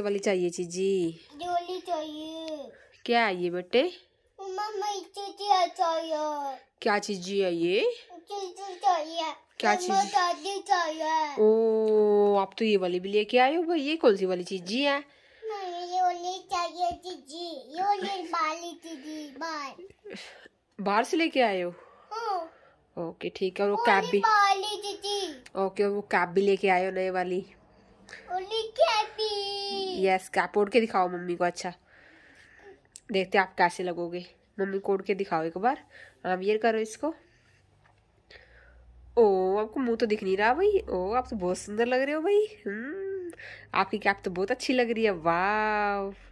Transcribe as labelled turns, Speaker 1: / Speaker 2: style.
Speaker 1: वाली चाहिए चीजी
Speaker 2: जोली चाहिए
Speaker 1: क्या है ये बेटे क्या चीजी है ये
Speaker 2: क्या
Speaker 3: चीज
Speaker 1: ओ आप तो ये वाली भी लेके आये हो भाई ये कौन सी वाली चीज जी है बाहर से लेके आये हो
Speaker 4: हाँ।
Speaker 1: ओके ठीक है और वो कैब भी ओके और वो कैब भी लेके आये हो नए वाली यस कैप ओढ़ के दिखाओ मम्मी को अच्छा देखते आप कैसे लगोगे मम्मी को ओढ़ के दिखाओ एक बार आप ये करो इसको ओ आपको मुंह तो दिख नहीं रहा भाई ओ आप तो बहुत सुंदर लग रहे हो भाई हम्म, आपकी कैप तो बहुत अच्छी लग रही है वाह